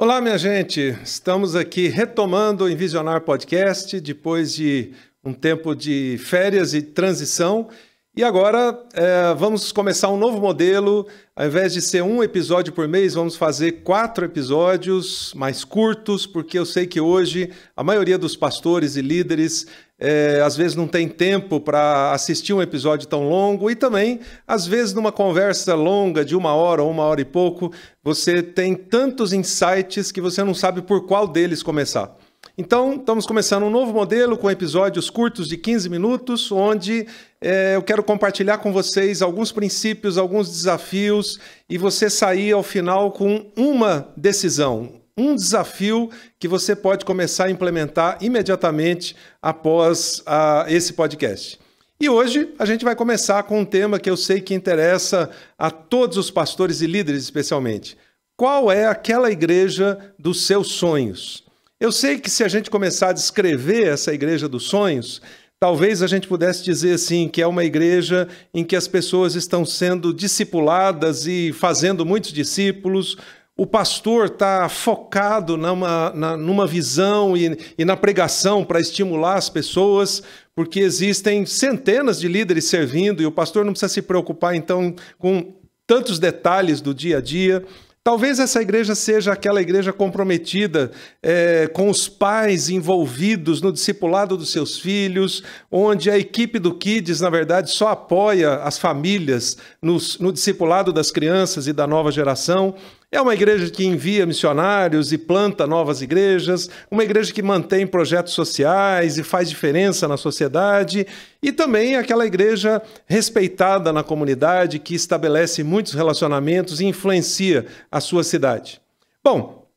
Olá, minha gente! Estamos aqui retomando o Envisionar Podcast depois de um tempo de férias e transição. E agora é, vamos começar um novo modelo. Ao invés de ser um episódio por mês, vamos fazer quatro episódios mais curtos, porque eu sei que hoje a maioria dos pastores e líderes é, às vezes não tem tempo para assistir um episódio tão longo e também, às vezes, numa conversa longa de uma hora ou uma hora e pouco, você tem tantos insights que você não sabe por qual deles começar. Então, estamos começando um novo modelo com episódios curtos de 15 minutos, onde é, eu quero compartilhar com vocês alguns princípios, alguns desafios e você sair ao final com uma decisão, um desafio que você pode começar a implementar imediatamente após uh, esse podcast. E hoje a gente vai começar com um tema que eu sei que interessa a todos os pastores e líderes, especialmente. Qual é aquela igreja dos seus sonhos? Eu sei que se a gente começar a descrever essa igreja dos sonhos, talvez a gente pudesse dizer assim que é uma igreja em que as pessoas estão sendo discipuladas e fazendo muitos discípulos, o pastor está focado numa, na, numa visão e, e na pregação para estimular as pessoas, porque existem centenas de líderes servindo e o pastor não precisa se preocupar então com tantos detalhes do dia a dia. Talvez essa igreja seja aquela igreja comprometida é, com os pais envolvidos no discipulado dos seus filhos, onde a equipe do Kids, na verdade, só apoia as famílias no discipulado das crianças e da nova geração. É uma igreja que envia missionários e planta novas igrejas, uma igreja que mantém projetos sociais e faz diferença na sociedade, e também aquela igreja respeitada na comunidade que estabelece muitos relacionamentos e influencia a sua cidade. Bom,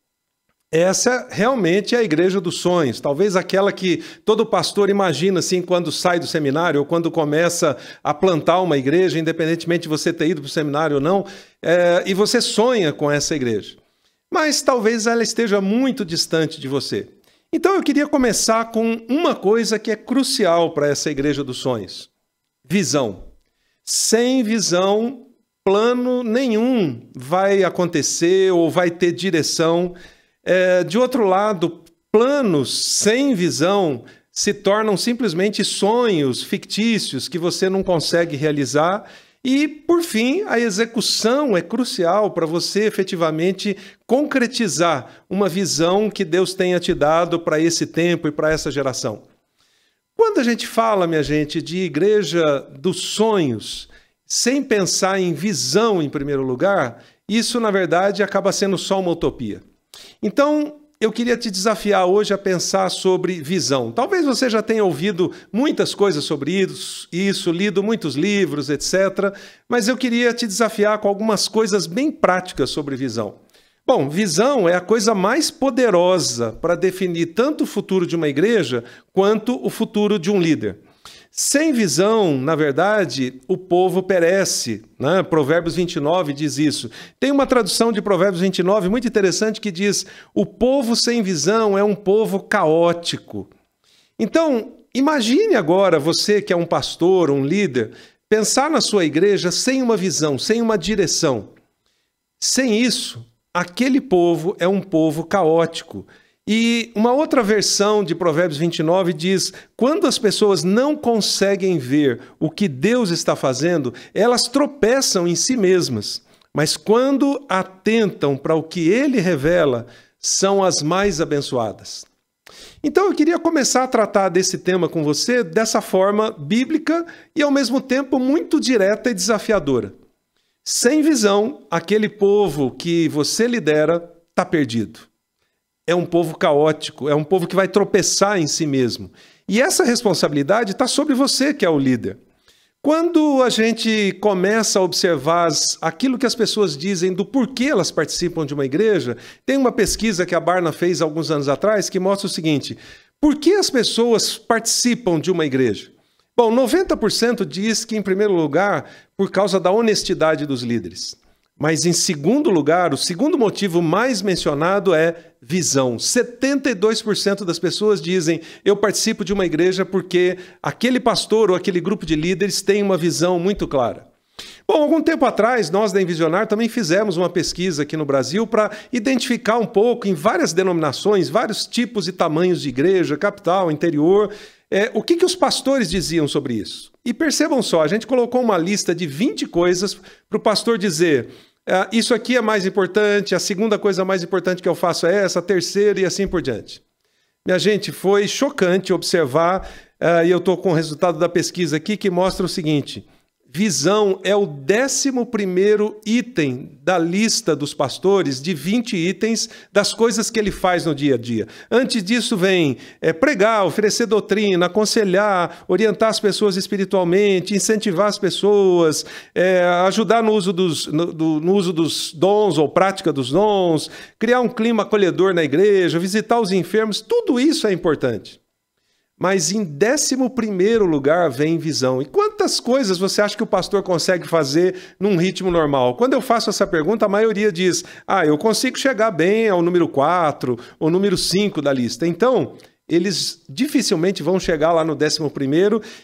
essa realmente é a igreja dos sonhos, talvez aquela que todo pastor imagina assim quando sai do seminário ou quando começa a plantar uma igreja, independentemente de você ter ido para o seminário ou não, é, e você sonha com essa igreja. Mas talvez ela esteja muito distante de você. Então eu queria começar com uma coisa que é crucial para essa igreja dos sonhos: visão. Sem visão, plano nenhum vai acontecer ou vai ter direção é, de outro lado, planos sem visão se tornam simplesmente sonhos fictícios que você não consegue realizar. E, por fim, a execução é crucial para você efetivamente concretizar uma visão que Deus tenha te dado para esse tempo e para essa geração. Quando a gente fala, minha gente, de igreja dos sonhos, sem pensar em visão em primeiro lugar, isso na verdade acaba sendo só uma utopia. Então, eu queria te desafiar hoje a pensar sobre visão. Talvez você já tenha ouvido muitas coisas sobre isso, lido muitos livros, etc. Mas eu queria te desafiar com algumas coisas bem práticas sobre visão. Bom, visão é a coisa mais poderosa para definir tanto o futuro de uma igreja quanto o futuro de um líder. Sem visão, na verdade, o povo perece. Né? Provérbios 29 diz isso. Tem uma tradução de Provérbios 29 muito interessante que diz: o povo sem visão é um povo caótico. Então, imagine agora você que é um pastor, um líder, pensar na sua igreja sem uma visão, sem uma direção. Sem isso, aquele povo é um povo caótico. E uma outra versão de Provérbios 29 diz: quando as pessoas não conseguem ver o que Deus está fazendo, elas tropeçam em si mesmas. Mas quando atentam para o que ele revela, são as mais abençoadas. Então eu queria começar a tratar desse tema com você dessa forma bíblica e ao mesmo tempo muito direta e desafiadora. Sem visão, aquele povo que você lidera está perdido é um povo caótico, é um povo que vai tropeçar em si mesmo. E essa responsabilidade está sobre você, que é o líder. Quando a gente começa a observar aquilo que as pessoas dizem do porquê elas participam de uma igreja, tem uma pesquisa que a Barna fez alguns anos atrás que mostra o seguinte: por que as pessoas participam de uma igreja? Bom, 90% diz que, em primeiro lugar, por causa da honestidade dos líderes. Mas em segundo lugar, o segundo motivo mais mencionado é visão. 72% das pessoas dizem: "Eu participo de uma igreja porque aquele pastor ou aquele grupo de líderes tem uma visão muito clara". Bom, algum tempo atrás, nós da Envisionar também fizemos uma pesquisa aqui no Brasil para identificar um pouco em várias denominações, vários tipos e tamanhos de igreja, capital, interior, é, o que, que os pastores diziam sobre isso. E percebam só, a gente colocou uma lista de 20 coisas para o pastor dizer: é, isso aqui é mais importante, a segunda coisa mais importante que eu faço é essa, a terceira e assim por diante. Minha gente, foi chocante observar, é, e eu estou com o resultado da pesquisa aqui, que mostra o seguinte: Visão é o 11 item da lista dos pastores de 20 itens das coisas que ele faz no dia a dia. Antes disso, vem é, pregar, oferecer doutrina, aconselhar, orientar as pessoas espiritualmente, incentivar as pessoas, é, ajudar no uso, dos, no, do, no uso dos dons ou prática dos dons, criar um clima acolhedor na igreja, visitar os enfermos. Tudo isso é importante. Mas em décimo primeiro lugar vem visão. E quantas coisas você acha que o pastor consegue fazer num ritmo normal? Quando eu faço essa pergunta, a maioria diz: ah, eu consigo chegar bem ao número 4 ou número 5 da lista. Então, eles dificilmente vão chegar lá no 11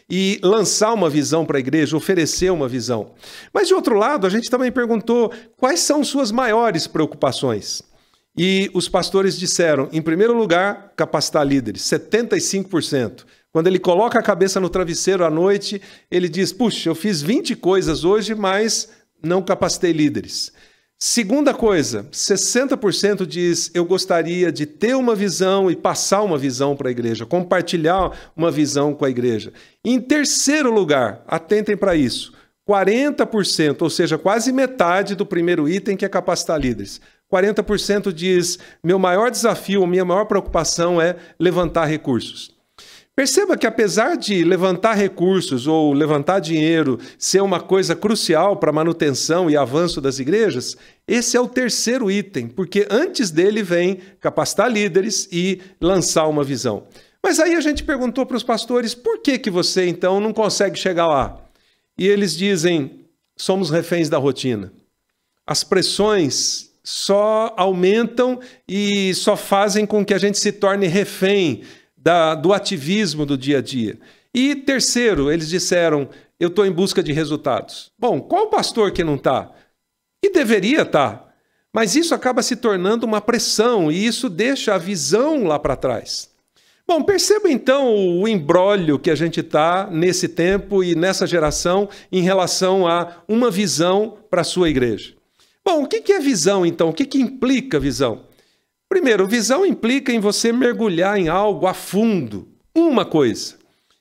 e lançar uma visão para a igreja, oferecer uma visão. Mas de outro lado, a gente também perguntou quais são suas maiores preocupações. E os pastores disseram, em primeiro lugar, capacitar líderes, 75%. Quando ele coloca a cabeça no travesseiro à noite, ele diz: Puxa, eu fiz 20 coisas hoje, mas não capacitei líderes. Segunda coisa, 60% diz: Eu gostaria de ter uma visão e passar uma visão para a igreja, compartilhar uma visão com a igreja. Em terceiro lugar, atentem para isso: 40%, ou seja, quase metade do primeiro item que é capacitar líderes. 40% diz: meu maior desafio, minha maior preocupação é levantar recursos. Perceba que, apesar de levantar recursos ou levantar dinheiro ser uma coisa crucial para a manutenção e avanço das igrejas, esse é o terceiro item, porque antes dele vem capacitar líderes e lançar uma visão. Mas aí a gente perguntou para os pastores por que, que você então não consegue chegar lá? E eles dizem: somos reféns da rotina. As pressões só aumentam e só fazem com que a gente se torne refém da, do ativismo do dia a dia. E terceiro, eles disseram: eu estou em busca de resultados. Bom, qual pastor que não está? E deveria estar. Tá? Mas isso acaba se tornando uma pressão e isso deixa a visão lá para trás. Bom, perceba então o embrólio que a gente está nesse tempo e nessa geração em relação a uma visão para a sua igreja. Bom, o que é visão então? O que implica visão? Primeiro, visão implica em você mergulhar em algo a fundo, uma coisa.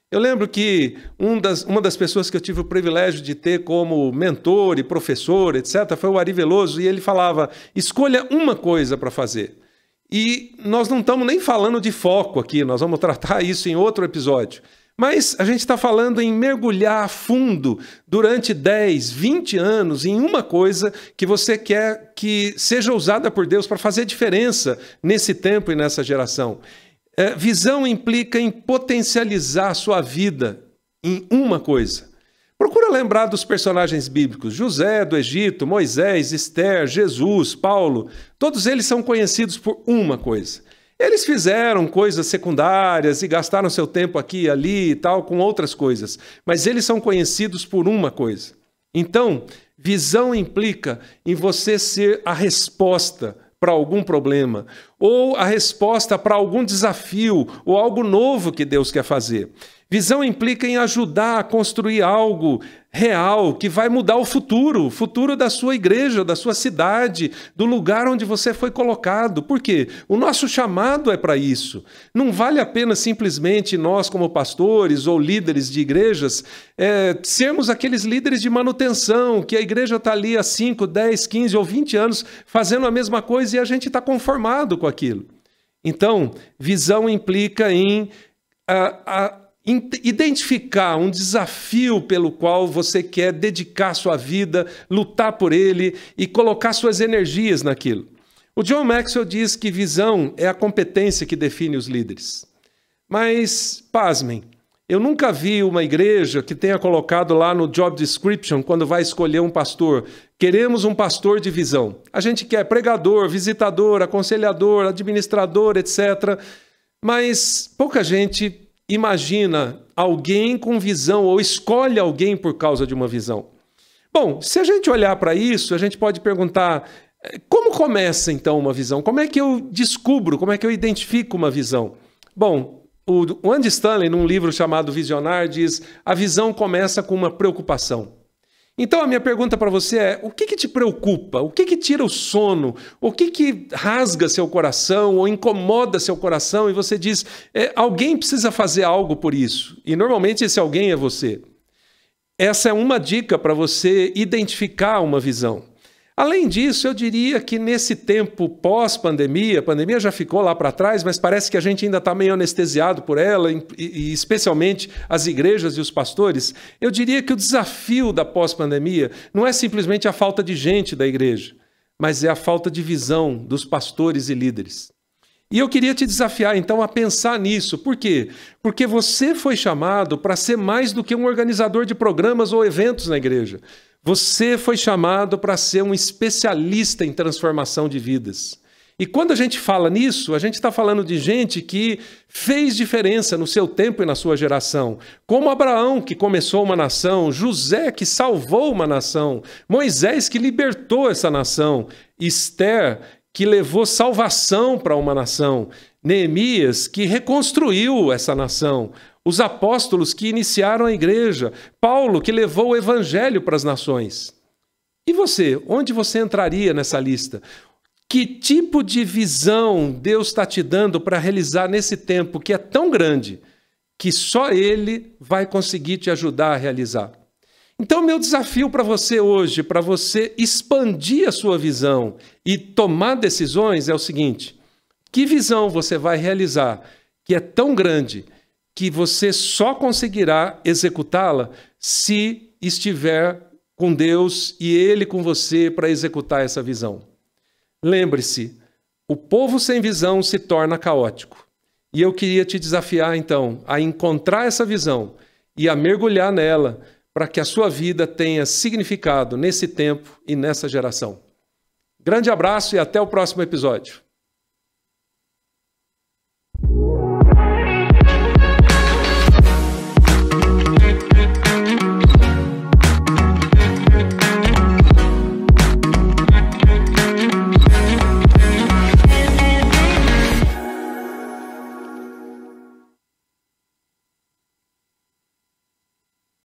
Eu lembro que um das, uma das pessoas que eu tive o privilégio de ter como mentor e professor, etc., foi o Ari Veloso, e ele falava: escolha uma coisa para fazer. E nós não estamos nem falando de foco aqui, nós vamos tratar isso em outro episódio. Mas a gente está falando em mergulhar fundo durante 10, 20 anos em uma coisa que você quer que seja usada por Deus para fazer diferença nesse tempo e nessa geração. É, visão implica em potencializar a sua vida em uma coisa. Procura lembrar dos personagens bíblicos: José do Egito, Moisés, Esther, Jesus, Paulo. Todos eles são conhecidos por uma coisa. Eles fizeram coisas secundárias e gastaram seu tempo aqui e ali e tal com outras coisas, mas eles são conhecidos por uma coisa. Então, visão implica em você ser a resposta para algum problema, ou a resposta para algum desafio, ou algo novo que Deus quer fazer. Visão implica em ajudar a construir algo real que vai mudar o futuro, o futuro da sua igreja, da sua cidade, do lugar onde você foi colocado. Por quê? O nosso chamado é para isso. Não vale a pena simplesmente nós, como pastores ou líderes de igrejas, é, sermos aqueles líderes de manutenção, que a igreja está ali há 5, 10, 15 ou 20 anos fazendo a mesma coisa e a gente está conformado com aquilo. Então, visão implica em. A, a, identificar um desafio pelo qual você quer dedicar sua vida, lutar por ele e colocar suas energias naquilo. O John Maxwell diz que visão é a competência que define os líderes. Mas, pasmem, eu nunca vi uma igreja que tenha colocado lá no job description, quando vai escolher um pastor, queremos um pastor de visão. A gente quer é pregador, visitador, aconselhador, administrador, etc. Mas pouca gente imagina alguém com visão ou escolhe alguém por causa de uma visão. Bom, se a gente olhar para isso, a gente pode perguntar eh, como começa então uma visão? Como é que eu descubro, como é que eu identifico uma visão? Bom, o Andy Stanley, num livro chamado Visionar, diz: a visão começa com uma preocupação. Então a minha pergunta para você é: o que, que te preocupa? O que, que tira o sono? O que, que rasga seu coração ou incomoda seu coração e você diz: é, alguém precisa fazer algo por isso? E normalmente esse alguém é você. Essa é uma dica para você identificar uma visão. Além disso, eu diria que nesse tempo pós-pandemia, a pandemia já ficou lá para trás, mas parece que a gente ainda está meio anestesiado por ela, e, e especialmente as igrejas e os pastores. Eu diria que o desafio da pós-pandemia não é simplesmente a falta de gente da igreja, mas é a falta de visão dos pastores e líderes. E eu queria te desafiar então a pensar nisso. Por quê? Porque você foi chamado para ser mais do que um organizador de programas ou eventos na igreja. Você foi chamado para ser um especialista em transformação de vidas. E quando a gente fala nisso, a gente está falando de gente que fez diferença no seu tempo e na sua geração. Como Abraão, que começou uma nação, José, que salvou uma nação, Moisés, que libertou essa nação, Esther, que levou salvação para uma nação, Neemias, que reconstruiu essa nação, os apóstolos que iniciaram a igreja, Paulo que levou o evangelho para as nações. E você, onde você entraria nessa lista? Que tipo de visão Deus está te dando para realizar nesse tempo que é tão grande que só Ele vai conseguir te ajudar a realizar? Então, meu desafio para você hoje, para você expandir a sua visão e tomar decisões, é o seguinte: que visão você vai realizar que é tão grande que você só conseguirá executá-la se estiver com Deus e Ele com você para executar essa visão. Lembre-se, o povo sem visão se torna caótico. E eu queria te desafiar, então, a encontrar essa visão e a mergulhar nela para que a sua vida tenha significado nesse tempo e nessa geração. Grande abraço e até o próximo episódio.